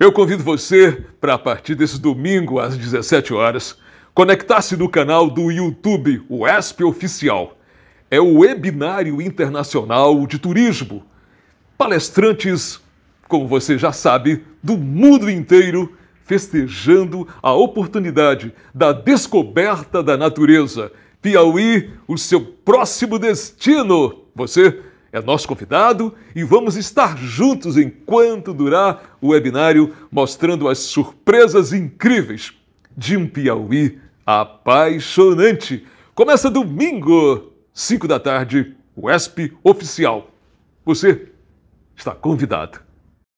Eu convido você para, a partir desse domingo às 17 horas, conectar-se no canal do YouTube, o ESP Oficial. É o webinário internacional de turismo. Palestrantes, como você já sabe, do mundo inteiro festejando a oportunidade da descoberta da natureza. Piauí, o seu próximo destino. Você é nosso convidado e vamos estar juntos enquanto durar o webinário, mostrando as surpresas incríveis de um Piauí apaixonante. Começa domingo, 5 da tarde, o ESP Oficial. Você está convidado.